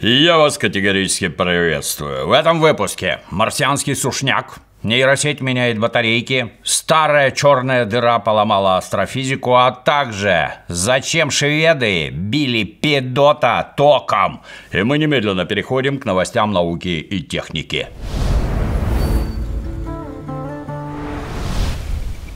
Я вас категорически приветствую. В этом выпуске марсианский сушняк, нейросеть меняет батарейки, старая черная дыра поломала астрофизику, а также зачем шведы били педота током. И мы немедленно переходим к новостям науки и техники.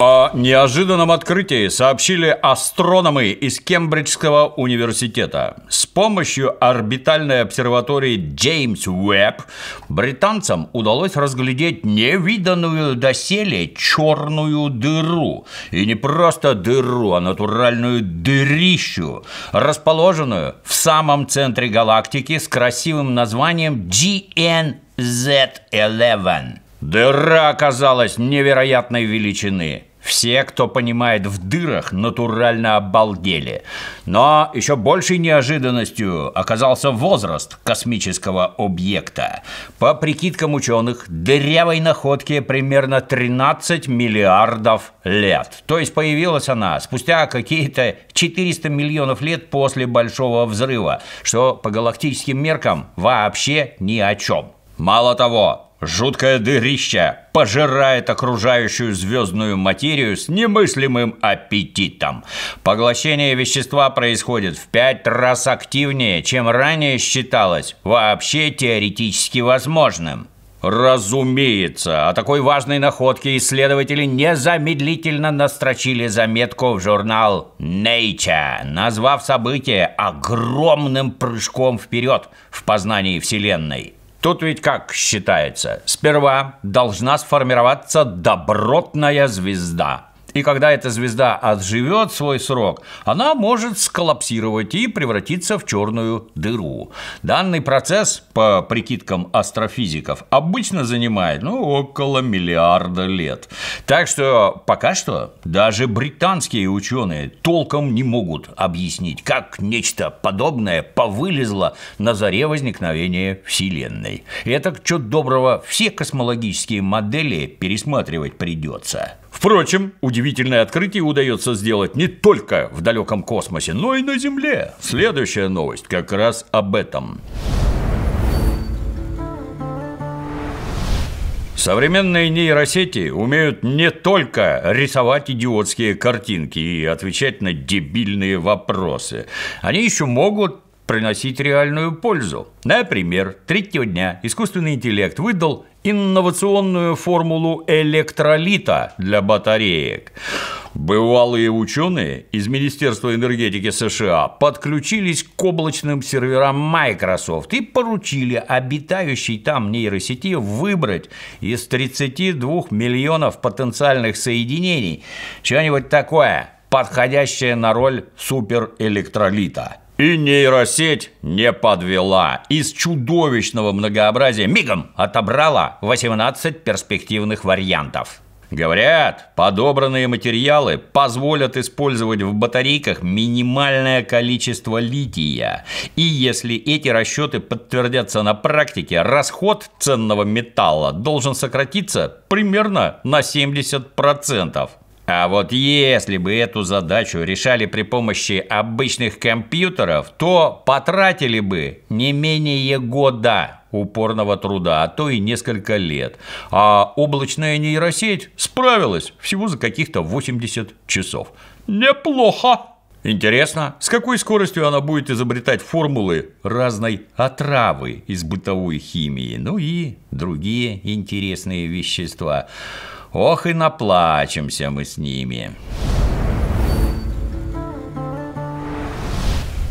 О неожиданном открытии сообщили астрономы из Кембриджского университета. С помощью орбитальной обсерватории Джеймс Уэбб британцам удалось разглядеть невиданную доселе черную дыру. И не просто дыру, а натуральную дырищу, расположенную в самом центре галактики с красивым названием GNZ-11. Дыра оказалась невероятной величины – все, кто понимает в дырах, натурально обалдели. Но еще большей неожиданностью оказался возраст космического объекта. По прикидкам ученых, дырявой находке примерно 13 миллиардов лет. То есть появилась она спустя какие-то 400 миллионов лет после Большого Взрыва, что по галактическим меркам вообще ни о чем. Мало того, Жуткое дырища пожирает окружающую звездную материю с немыслимым аппетитом. Поглощение вещества происходит в пять раз активнее, чем ранее считалось вообще теоретически возможным. Разумеется, о такой важной находке исследователи незамедлительно настрочили заметку в журнал Nature, назвав событие огромным прыжком вперед в познании Вселенной. Тут ведь как считается, сперва должна сформироваться добротная звезда – и когда эта звезда отживет свой срок, она может сколлапсировать и превратиться в черную дыру. Данный процесс, по прикидкам астрофизиков, обычно занимает ну, около миллиарда лет. Так что пока что даже британские ученые толком не могут объяснить, как нечто подобное повылезло на заре возникновения Вселенной. И это, что доброго, все космологические модели пересматривать придется. Впрочем, удивительное открытие удается сделать не только в далеком космосе, но и на Земле. Следующая новость как раз об этом. Современные нейросети умеют не только рисовать идиотские картинки и отвечать на дебильные вопросы. Они еще могут приносить реальную пользу. Например, третьего дня искусственный интеллект выдал инновационную формулу электролита для батареек. Бывалые ученые из Министерства энергетики США подключились к облачным серверам Microsoft и поручили обитающей там нейросети выбрать из 32 миллионов потенциальных соединений что-нибудь такое, подходящее на роль суперэлектролита. И нейросеть не подвела. Из чудовищного многообразия мигом отобрала 18 перспективных вариантов. Говорят, подобранные материалы позволят использовать в батарейках минимальное количество лития. И если эти расчеты подтвердятся на практике, расход ценного металла должен сократиться примерно на 70%. А вот если бы эту задачу решали при помощи обычных компьютеров, то потратили бы не менее года упорного труда, а то и несколько лет. А облачная нейросеть справилась всего за каких-то 80 часов. Неплохо! Интересно, с какой скоростью она будет изобретать формулы разной отравы из бытовой химии, ну и другие интересные вещества. Ох и наплачемся мы с ними.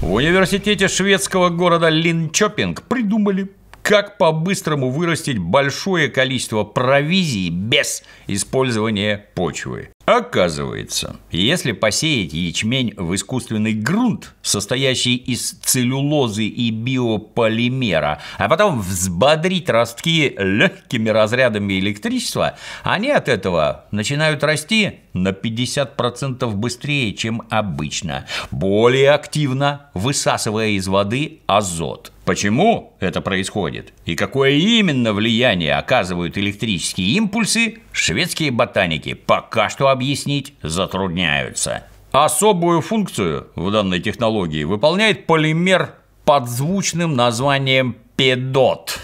В университете шведского города Линчопинг придумали, как по-быстрому вырастить большое количество провизии без использования почвы. Оказывается, если посеять ячмень в искусственный грунт, состоящий из целлюлозы и биополимера, а потом взбодрить ростки легкими разрядами электричества, они от этого начинают расти на 50% быстрее, чем обычно, более активно высасывая из воды азот. Почему это происходит и какое именно влияние оказывают электрические импульсы, шведские ботаники пока что объяснить затрудняются. Особую функцию в данной технологии выполняет полимер под звучным названием «педот».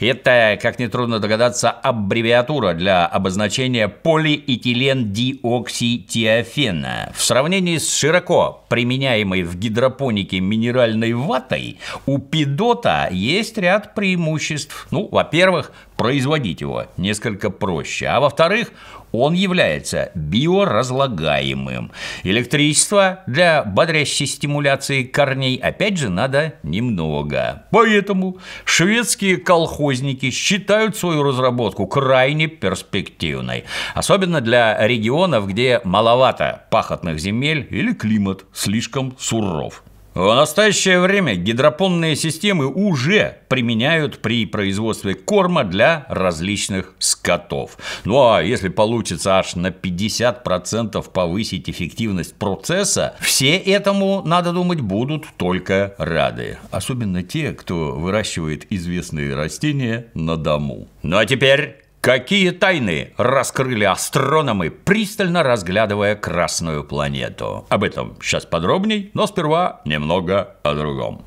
Это, как нетрудно догадаться, аббревиатура для обозначения полиэтилендиокситиофена. В сравнении с широко применяемой в гидропонике минеральной ватой, у пидота есть ряд преимуществ. Ну, во-первых, производить его несколько проще. А во-вторых, он является биоразлагаемым. Электричество для бодрящей стимуляции корней опять же надо немного. Поэтому шведские колхозники считают свою разработку крайне перспективной. Особенно для регионов, где маловато пахотных земель или климат слишком суров. В настоящее время гидропонные системы уже применяют при производстве корма для различных скотов. Ну а если получится аж на 50% повысить эффективность процесса, все этому, надо думать, будут только рады. Особенно те, кто выращивает известные растения на дому. Ну а теперь Какие тайны раскрыли астрономы, пристально разглядывая Красную планету? Об этом сейчас подробней, но сперва немного о другом.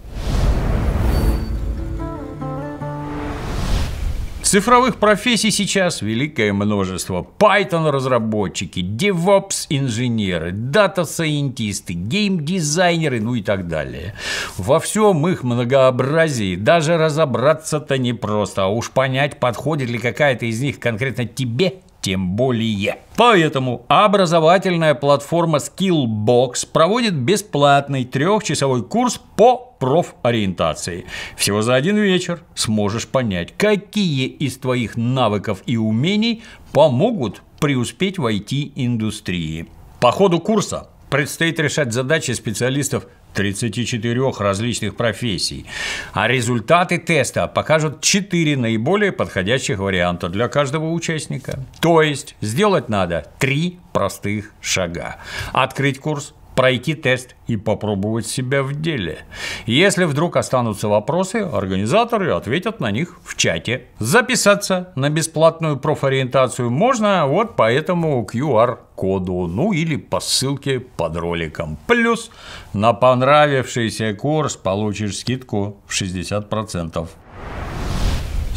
Цифровых профессий сейчас великое множество. Python-разработчики, DevOps-инженеры, дата-сайентисты, гейм-дизайнеры, ну и так далее. Во всем их многообразии даже разобраться-то непросто, а уж понять, подходит ли какая-то из них конкретно тебе – тем более. Поэтому образовательная платформа Skillbox проводит бесплатный трехчасовой курс по профориентации. Всего за один вечер сможешь понять, какие из твоих навыков и умений помогут преуспеть в IT-индустрии. По ходу курса предстоит решать задачи специалистов 34 различных профессий. А результаты теста покажут 4 наиболее подходящих варианта для каждого участника. То есть сделать надо 3 простых шага. Открыть курс, пройти тест и попробовать себя в деле. Если вдруг останутся вопросы, организаторы ответят на них в чате. Записаться на бесплатную профориентацию можно вот по этому QR-коду, ну или по ссылке под роликом. Плюс на понравившийся курс получишь скидку в 60%.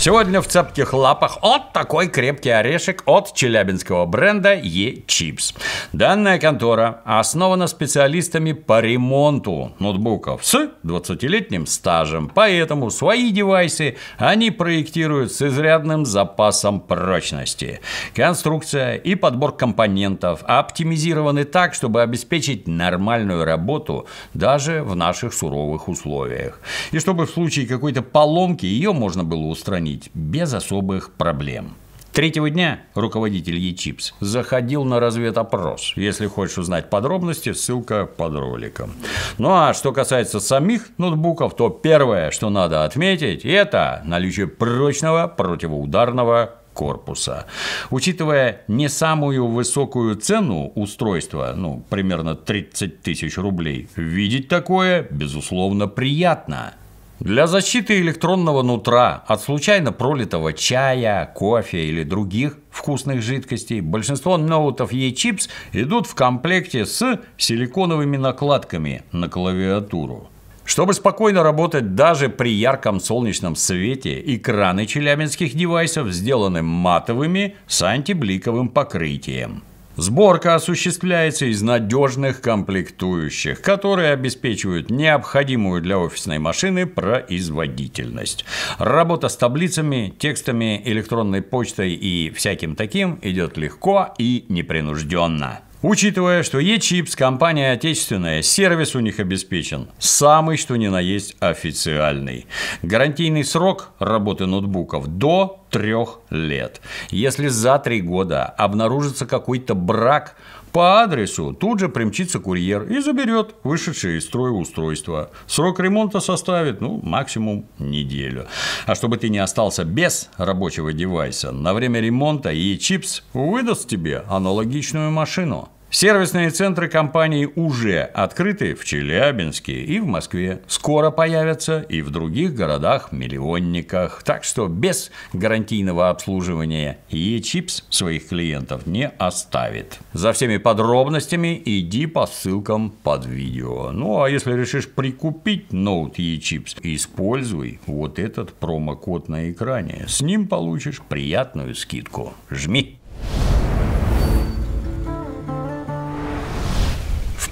Сегодня в цепких лапах от такой крепкий орешек от челябинского бренда E-Chips. Данная контора основана специалистами по ремонту ноутбуков с 20-летним стажем, поэтому свои девайсы они проектируют с изрядным запасом прочности. Конструкция и подбор компонентов оптимизированы так, чтобы обеспечить нормальную работу даже в наших суровых условиях. И чтобы в случае какой-то поломки ее можно было устранить сохранить без особых проблем. Третьего дня руководитель ЕЧИПС заходил на разведопрос. Если хочешь узнать подробности, ссылка под роликом. Ну а что касается самих ноутбуков, то первое, что надо отметить, это наличие прочного противоударного корпуса. Учитывая не самую высокую цену устройства, ну, примерно 30 тысяч рублей, видеть такое, безусловно, приятно. Для защиты электронного нутра от случайно пролитого чая, кофе или других вкусных жидкостей большинство ноутов E-Chips идут в комплекте с силиконовыми накладками на клавиатуру. Чтобы спокойно работать даже при ярком солнечном свете, экраны челябинских девайсов сделаны матовыми с антибликовым покрытием. Сборка осуществляется из надежных комплектующих, которые обеспечивают необходимую для офисной машины производительность. Работа с таблицами, текстами, электронной почтой и всяким таким идет легко и непринужденно. Учитывая, что E-Chips компания отечественная, сервис у них обеспечен. Самый, что ни на есть, официальный. Гарантийный срок работы ноутбуков до трех лет. Если за три года обнаружится какой-то брак, по адресу тут же примчится курьер и заберет вышедшее из строя устройство. Срок ремонта составит, ну, максимум неделю. А чтобы ты не остался без рабочего девайса, на время ремонта и чипс выдаст тебе аналогичную машину. Сервисные центры компании уже открыты в Челябинске и в Москве. Скоро появятся и в других городах-миллионниках. Так что без гарантийного обслуживания e-чипс своих клиентов не оставит. За всеми подробностями иди по ссылкам под видео. Ну а если решишь прикупить ноут e-чипс, используй вот этот промокод на экране. С ним получишь приятную скидку. Жми!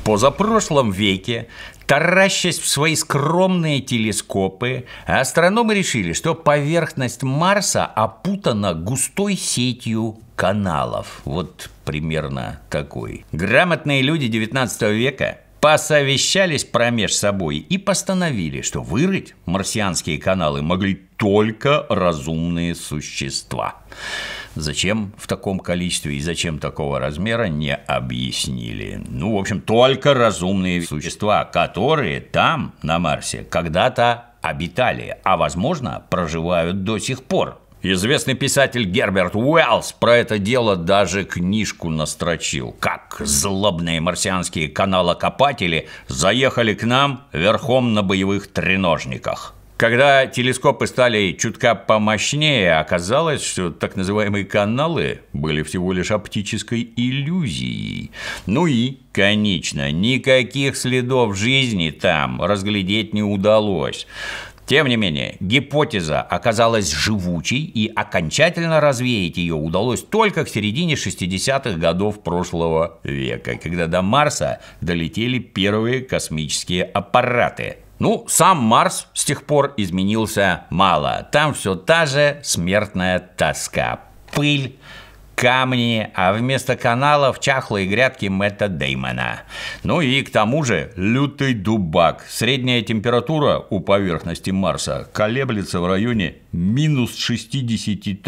позапрошлом веке, таращась в свои скромные телескопы, астрономы решили, что поверхность Марса опутана густой сетью каналов. Вот примерно такой. Грамотные люди 19 века посовещались промеж собой и постановили, что вырыть марсианские каналы могли только разумные существа. Зачем в таком количестве и зачем такого размера, не объяснили. Ну, в общем, только разумные существа, которые там, на Марсе, когда-то обитали, а, возможно, проживают до сих пор. Известный писатель Герберт Уэллс про это дело даже книжку настрочил. Как злобные марсианские каналокопатели заехали к нам верхом на боевых треножниках. Когда телескопы стали чутка помощнее, оказалось, что так называемые каналы были всего лишь оптической иллюзией. Ну и, конечно, никаких следов жизни там разглядеть не удалось. Тем не менее, гипотеза оказалась живучей, и окончательно развеять ее удалось только к середине 60-х годов прошлого века, когда до Марса долетели первые космические аппараты – ну, сам Марс с тех пор изменился мало. Там все та же смертная тоска. Пыль, камни, а вместо каналов чахлые грядки Мэтта Деймона. Ну и к тому же лютый дубак. Средняя температура у поверхности Марса колеблется в районе минус 63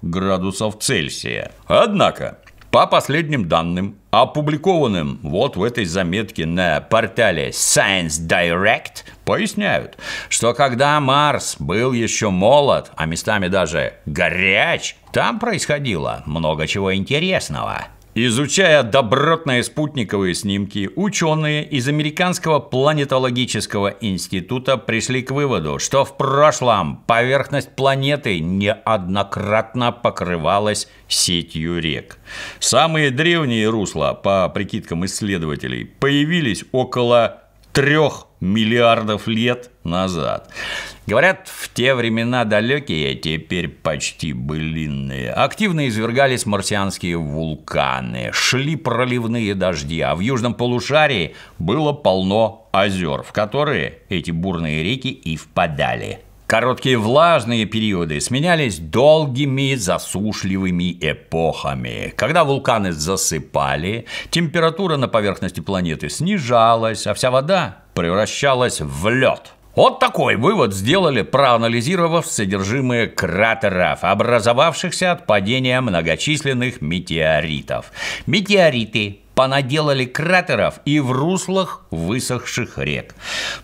градусов Цельсия. Однако, по последним данным, опубликованным вот в этой заметке на портале Science Direct, поясняют, что когда Марс был еще молод, а местами даже горяч, там происходило много чего интересного. Изучая добротные спутниковые снимки, ученые из Американского планетологического института пришли к выводу, что в прошлом поверхность планеты неоднократно покрывалась сетью рек. Самые древние русла, по прикидкам исследователей, появились около трех миллиардов лет назад. Говорят, в те времена далекие, а теперь почти былинные, активно извергались марсианские вулканы, шли проливные дожди, а в южном полушарии было полно озер, в которые эти бурные реки и впадали. Короткие влажные периоды сменялись долгими засушливыми эпохами. Когда вулканы засыпали, температура на поверхности планеты снижалась, а вся вода превращалась в лед – вот такой вывод сделали, проанализировав содержимое кратеров, образовавшихся от падения многочисленных метеоритов. Метеориты понаделали кратеров и в руслах высохших рек.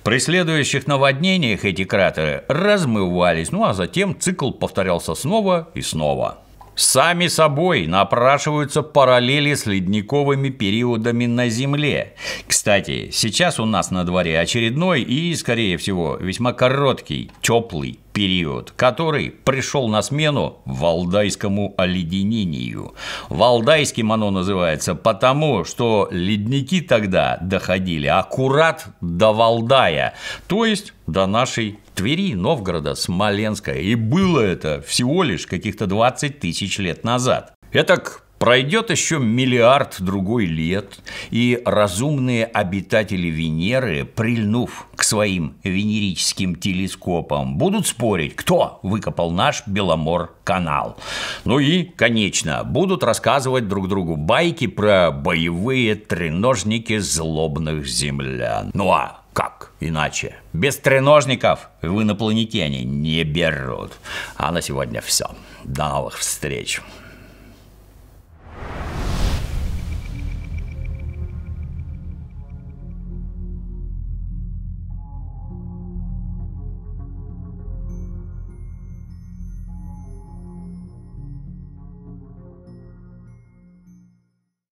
При следующих наводнениях эти кратеры размывались, ну а затем цикл повторялся снова и снова. Сами собой напрашиваются параллели с ледниковыми периодами на Земле. Кстати, сейчас у нас на дворе очередной и, скорее всего, весьма короткий, теплый период, который пришел на смену валдайскому оледенению. Валдайским оно называется потому, что ледники тогда доходили аккурат до Валдая, то есть до нашей Твери, Новгорода, Смоленска. И было это всего лишь каких-то 20 тысяч лет назад. Это Пройдет еще миллиард другой лет, и разумные обитатели Венеры, прильнув к своим венерическим телескопам, будут спорить, кто выкопал наш Беломор-канал. Ну и, конечно, будут рассказывать друг другу байки про боевые треножники злобных землян. Ну а как иначе? Без треножников в инопланетяне не берут. А на сегодня все. До новых встреч.